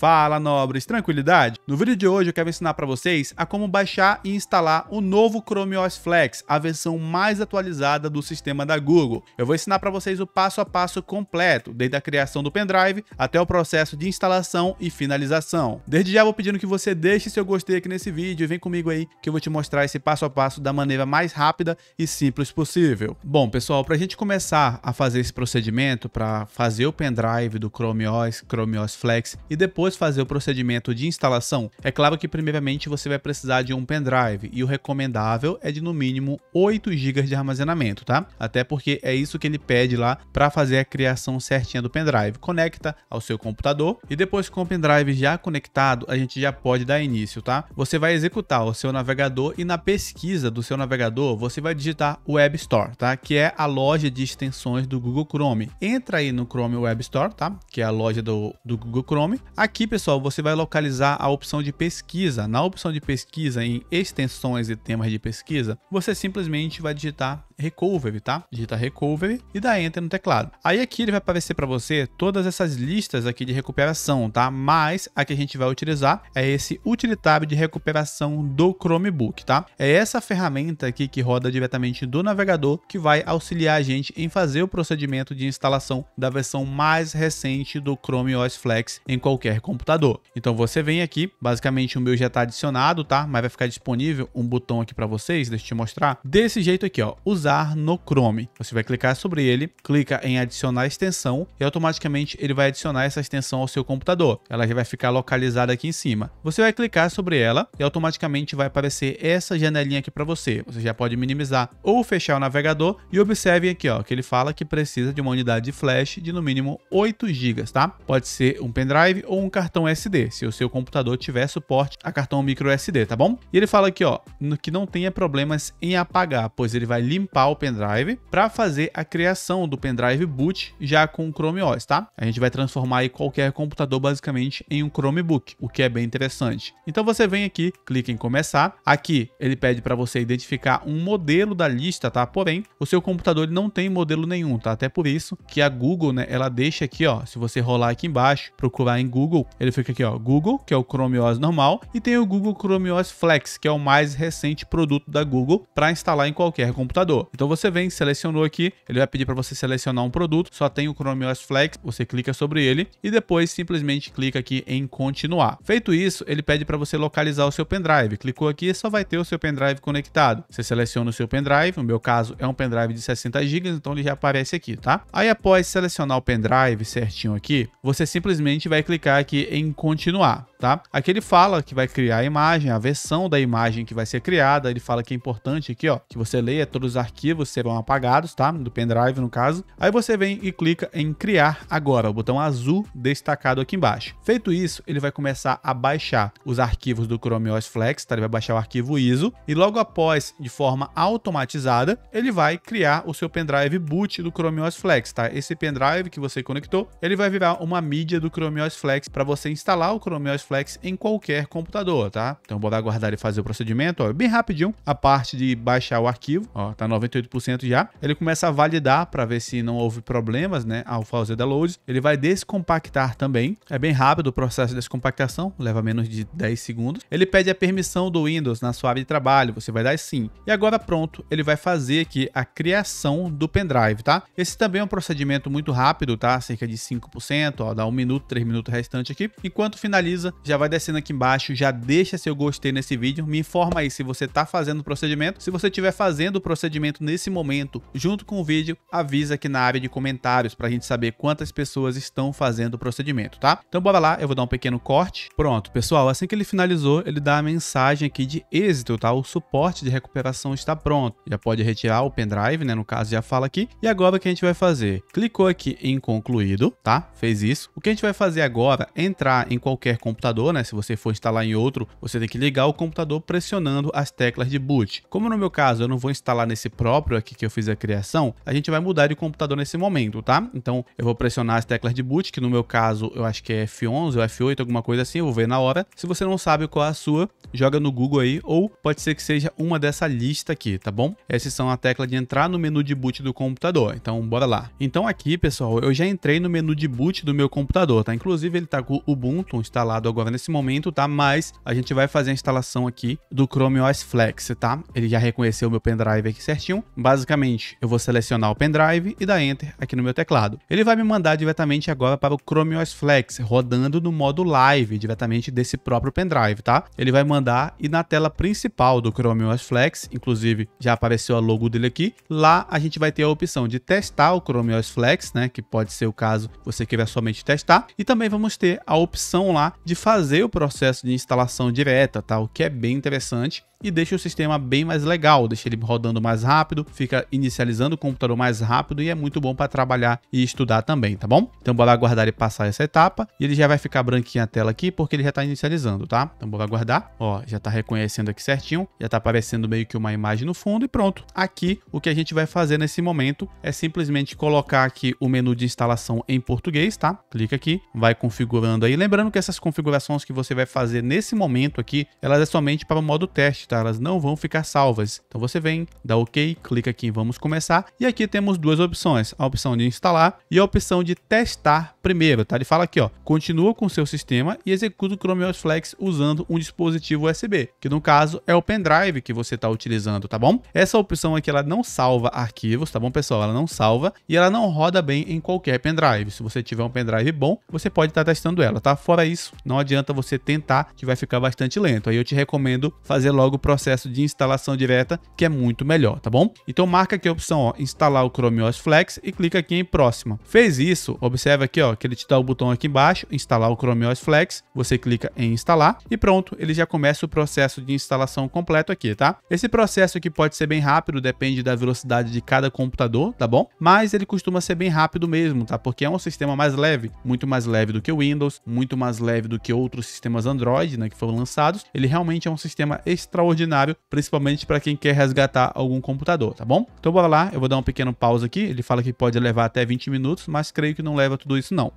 Fala nobres, tranquilidade? No vídeo de hoje eu quero ensinar para vocês a como baixar e instalar o novo Chrome OS Flex, a versão mais atualizada do sistema da Google. Eu vou ensinar para vocês o passo a passo completo, desde a criação do pendrive até o processo de instalação e finalização. Desde já vou pedindo que você deixe seu gostei aqui nesse vídeo e vem comigo aí que eu vou te mostrar esse passo a passo da maneira mais rápida e simples possível. Bom pessoal, para a gente começar a fazer esse procedimento para fazer o pendrive do Chrome OS, Chrome OS Flex e depois depois fazer o procedimento de instalação, é claro que primeiramente você vai precisar de um pendrive e o recomendável é de no mínimo 8 GB de armazenamento, tá? Até porque é isso que ele pede lá para fazer a criação certinha do pendrive. Conecta ao seu computador e depois com o pendrive já conectado, a gente já pode dar início, tá? Você vai executar o seu navegador e na pesquisa do seu navegador, você vai digitar Web Store, tá? Que é a loja de extensões do Google Chrome. Entra aí no Chrome Web Store, tá? Que é a loja do, do Google Chrome. Aqui Aqui, pessoal, você vai localizar a opção de pesquisa. Na opção de pesquisa, em extensões e temas de pesquisa, você simplesmente vai digitar recovery, tá? Digita recovery e dá enter no teclado. Aí aqui ele vai aparecer para você todas essas listas aqui de recuperação, tá? Mas a que a gente vai utilizar é esse utilitário de recuperação do Chromebook, tá? É essa ferramenta aqui que roda diretamente do navegador que vai auxiliar a gente em fazer o procedimento de instalação da versão mais recente do Chrome OS Flex em qualquer computador. Então você vem aqui, basicamente o meu já está adicionado, tá? Mas vai ficar disponível um botão aqui para vocês, deixa eu te mostrar. Desse jeito aqui, ó, usar no Chrome. Você vai clicar sobre ele, clica em adicionar extensão e automaticamente ele vai adicionar essa extensão ao seu computador. Ela já vai ficar localizada aqui em cima. Você vai clicar sobre ela e automaticamente vai aparecer essa janelinha aqui para você. Você já pode minimizar ou fechar o navegador e observe aqui ó, que ele fala que precisa de uma unidade de flash de no mínimo 8 GB, tá? Pode ser um pendrive ou um cartão SD, se o seu computador tiver suporte a cartão micro SD, tá bom? E ele fala aqui ó, que não tenha problemas em apagar, pois ele vai limpar limpar o pendrive para fazer a criação do pendrive boot já com o Chrome OS, tá? A gente vai transformar aí qualquer computador basicamente em um Chromebook, o que é bem interessante. Então você vem aqui, clica em começar. Aqui ele pede para você identificar um modelo da lista, tá? Porém, o seu computador não tem modelo nenhum, tá? Até por isso que a Google, né, ela deixa aqui, ó, se você rolar aqui embaixo, procurar em Google, ele fica aqui, ó, Google, que é o Chrome OS normal, e tem o Google Chrome OS Flex, que é o mais recente produto da Google para instalar em qualquer computador. Então você vem, selecionou aqui, ele vai pedir para você selecionar um produto, só tem o Chrome OS Flex, você clica sobre ele e depois simplesmente clica aqui em continuar. Feito isso, ele pede para você localizar o seu pendrive. Clicou aqui, só vai ter o seu pendrive conectado. Você seleciona o seu pendrive, no meu caso é um pendrive de 60 GB, então ele já aparece aqui, tá? Aí após selecionar o pendrive certinho aqui, você simplesmente vai clicar aqui em continuar tá? Aqui ele fala que vai criar a imagem, a versão da imagem que vai ser criada, ele fala que é importante aqui, ó, que você leia todos os arquivos serão apagados, tá? Do pendrive, no caso. Aí você vem e clica em criar agora, o botão azul destacado aqui embaixo. Feito isso, ele vai começar a baixar os arquivos do Chrome OS Flex, tá? Ele vai baixar o arquivo ISO e logo após, de forma automatizada, ele vai criar o seu pendrive boot do Chrome OS Flex, tá? Esse pendrive que você conectou, ele vai virar uma mídia do Chrome OS Flex para você instalar o Chrome OS Flex em qualquer computador, tá? Então bora aguardar ele fazer o procedimento, ó, bem rapidinho. A parte de baixar o arquivo, ó, tá 98% já. Ele começa a validar para ver se não houve problemas, né, ao fazer download. Ele vai descompactar também. É bem rápido o processo de descompactação, leva menos de 10 segundos. Ele pede a permissão do Windows na sua área de trabalho, você vai dar sim. E agora pronto, ele vai fazer aqui a criação do pendrive, tá? Esse também é um procedimento muito rápido, tá? Cerca de 5%, ó, dá 1 minuto, 3 minutos restante aqui. Enquanto finaliza, já vai descendo aqui embaixo, já deixa seu gostei nesse vídeo, me informa aí se você está fazendo o procedimento. Se você estiver fazendo o procedimento nesse momento, junto com o vídeo, avisa aqui na área de comentários para a gente saber quantas pessoas estão fazendo o procedimento, tá? Então bora lá, eu vou dar um pequeno corte. Pronto, pessoal, assim que ele finalizou, ele dá a mensagem aqui de êxito, tá? O suporte de recuperação está pronto. Já pode retirar o pendrive, né? No caso, já fala aqui. E agora o que a gente vai fazer? Clicou aqui em concluído, tá? Fez isso. O que a gente vai fazer agora é entrar em qualquer computador computador, né? Se você for instalar em outro, você tem que ligar o computador pressionando as teclas de boot. Como no meu caso eu não vou instalar nesse próprio aqui que eu fiz a criação, a gente vai mudar de computador nesse momento, tá? Então eu vou pressionar as teclas de boot, que no meu caso eu acho que é F11 ou F8, alguma coisa assim, eu vou ver na hora. Se você não sabe qual é a sua, joga no Google aí, ou pode ser que seja uma dessa lista aqui, tá bom? Essas são a tecla de entrar no menu de boot do computador, então bora lá. Então aqui, pessoal, eu já entrei no menu de boot do meu computador, tá? Inclusive ele tá com o Ubuntu instalado agora agora nesse momento, tá? Mas a gente vai fazer a instalação aqui do Chrome OS Flex, tá? Ele já reconheceu o meu pendrive aqui certinho. Basicamente, eu vou selecionar o pendrive e dar Enter aqui no meu teclado. Ele vai me mandar diretamente agora para o Chrome OS Flex, rodando no modo Live, diretamente desse próprio pendrive, tá? Ele vai mandar e na tela principal do Chrome OS Flex, inclusive já apareceu a logo dele aqui, lá a gente vai ter a opção de testar o Chrome OS Flex, né? Que pode ser o caso você queira somente testar. E também vamos ter a opção lá de fazer fazer o processo de instalação direta, tá? O que é bem interessante e deixa o sistema bem mais legal, deixa ele rodando mais rápido, fica inicializando o computador mais rápido e é muito bom para trabalhar e estudar também, tá bom? Então bora aguardar ele passar essa etapa e ele já vai ficar branquinho a tela aqui porque ele já está inicializando, tá? Então bora aguardar, ó, já está reconhecendo aqui certinho, já está aparecendo meio que uma imagem no fundo e pronto. Aqui o que a gente vai fazer nesse momento é simplesmente colocar aqui o menu de instalação em português, tá? Clica aqui, vai configurando aí, lembrando que essas configurações configurações que você vai fazer nesse momento aqui, elas é somente para o modo teste, tá? Elas não vão ficar salvas. Então você vem, dá OK, clica aqui em vamos começar e aqui temos duas opções, a opção de instalar e a opção de testar primeiro, tá? Ele fala aqui, ó, continua com seu sistema e executa o Chrome OS Flex usando um dispositivo USB, que no caso é o pendrive que você está utilizando, tá bom? Essa opção aqui ela não salva arquivos, tá bom, pessoal? Ela não salva e ela não roda bem em qualquer pendrive. Se você tiver um pendrive bom, você pode estar tá testando ela, tá? Fora isso, não adianta você tentar, que vai ficar bastante lento. Aí eu te recomendo fazer logo o processo de instalação direta, que é muito melhor, tá bom? Então marca aqui a opção ó, instalar o Chrome OS Flex e clica aqui em próxima. Fez isso, observa aqui ó, que ele te dá o botão aqui embaixo, instalar o Chrome OS Flex, você clica em instalar e pronto, ele já começa o processo de instalação completo aqui, tá? Esse processo aqui pode ser bem rápido, depende da velocidade de cada computador, tá bom? Mas ele costuma ser bem rápido mesmo, tá? Porque é um sistema mais leve, muito mais leve do que o Windows, muito mais leve do que que outros sistemas Android, né, que foram lançados. Ele realmente é um sistema extraordinário, principalmente para quem quer resgatar algum computador, tá bom? Então bora lá, eu vou dar um pequeno pausa aqui. Ele fala que pode levar até 20 minutos, mas creio que não leva tudo isso não.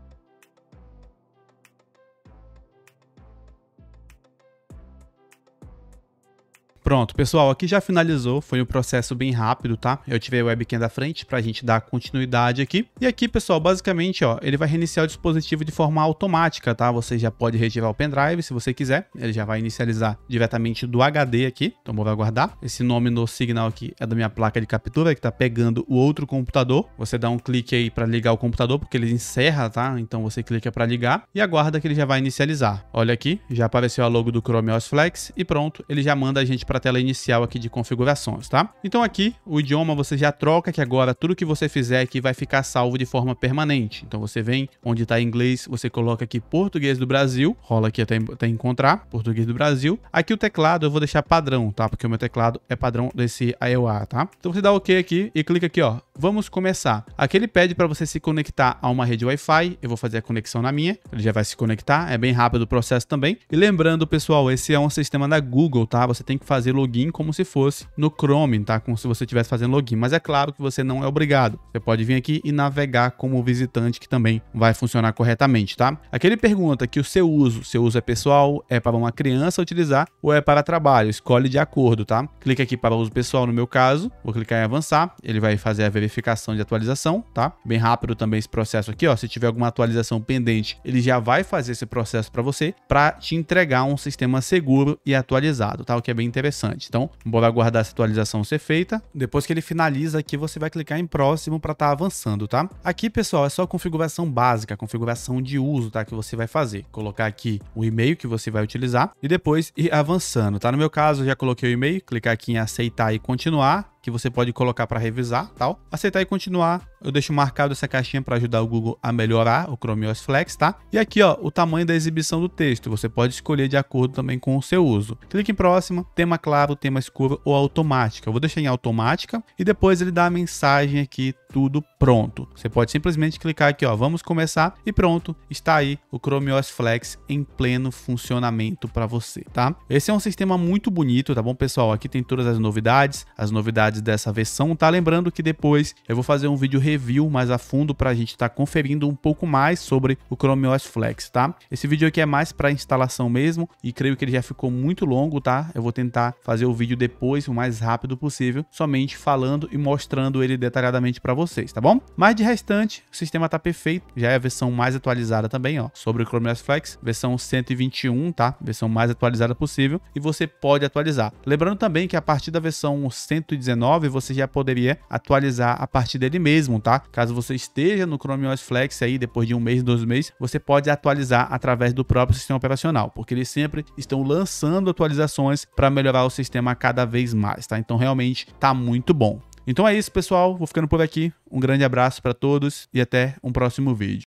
Pronto, pessoal, aqui já finalizou, foi um processo bem rápido, tá? Eu tive a webcam da frente para a gente dar continuidade aqui. E aqui, pessoal, basicamente, ó, ele vai reiniciar o dispositivo de forma automática, tá? Você já pode retirar o pendrive se você quiser, ele já vai inicializar diretamente do HD aqui, então vou aguardar. Esse nome no Signal aqui é da minha placa de captura, que tá pegando o outro computador. Você dá um clique aí para ligar o computador, porque ele encerra, tá? Então você clica para ligar e aguarda que ele já vai inicializar. Olha aqui, já apareceu a logo do Chrome OS Flex e pronto, ele já manda a gente para para a tela inicial aqui de configurações, tá? Então aqui, o idioma você já troca, que agora tudo que você fizer aqui vai ficar salvo de forma permanente. Então você vem onde está inglês, você coloca aqui português do Brasil, rola aqui até, até encontrar, português do Brasil. Aqui o teclado eu vou deixar padrão, tá? Porque o meu teclado é padrão desse IOA, tá? Então você dá OK aqui e clica aqui, ó, Vamos começar. Aqui ele pede para você se conectar a uma rede Wi-Fi. Eu vou fazer a conexão na minha. Ele já vai se conectar. É bem rápido o processo também. E lembrando, pessoal, esse é um sistema da Google, tá? Você tem que fazer login como se fosse no Chrome, tá? Como se você estivesse fazendo login. Mas é claro que você não é obrigado. Você pode vir aqui e navegar como visitante, que também vai funcionar corretamente, tá? Aqui ele pergunta que o seu uso, seu uso é pessoal, é para uma criança utilizar ou é para trabalho? Escolhe de acordo, tá? Clica aqui para uso pessoal no meu caso. Vou clicar em avançar. Ele vai fazer a verificação verificação de atualização, tá? Bem rápido também esse processo aqui, ó. Se tiver alguma atualização pendente, ele já vai fazer esse processo para você para te entregar um sistema seguro e atualizado, tá? O que é bem interessante. Então, bora aguardar essa atualização ser feita. Depois que ele finaliza aqui, você vai clicar em próximo para estar tá avançando, tá? Aqui, pessoal, é só a configuração básica, a configuração de uso, tá? Que você vai fazer. Colocar aqui o e-mail que você vai utilizar e depois ir avançando, tá? No meu caso, já coloquei o e-mail, clicar aqui em aceitar e continuar que você pode colocar para revisar, tal, aceitar e continuar eu deixo marcado essa caixinha para ajudar o Google a melhorar o Chrome OS Flex, tá? E aqui, ó, o tamanho da exibição do texto. Você pode escolher de acordo também com o seu uso. Clique em próxima, tema claro, tema escuro ou automática. Eu vou deixar em automática e depois ele dá a mensagem aqui, tudo pronto. Você pode simplesmente clicar aqui, ó, vamos começar e pronto, está aí o Chrome OS Flex em pleno funcionamento para você, tá? Esse é um sistema muito bonito, tá bom, pessoal? Aqui tem todas as novidades, as novidades dessa versão, tá? Lembrando que depois eu vou fazer um vídeo review mais a fundo para a gente estar tá conferindo um pouco mais sobre o Chrome OS Flex, tá? Esse vídeo aqui é mais para instalação mesmo e creio que ele já ficou muito longo, tá? Eu vou tentar fazer o vídeo depois o mais rápido possível, somente falando e mostrando ele detalhadamente para vocês, tá bom? Mas de restante, o sistema tá perfeito, já é a versão mais atualizada também, ó, sobre o Chrome OS Flex, versão 121, tá? Versão mais atualizada possível e você pode atualizar. Lembrando também que a partir da versão 119 você já poderia atualizar a partir dele mesmo, tá? Caso você esteja no Chrome OS Flex aí, depois de um mês, dois meses, você pode atualizar através do próprio sistema operacional, porque eles sempre estão lançando atualizações para melhorar o sistema cada vez mais, tá? Então realmente tá muito bom. Então é isso, pessoal. Vou ficando por aqui. Um grande abraço para todos e até um próximo vídeo.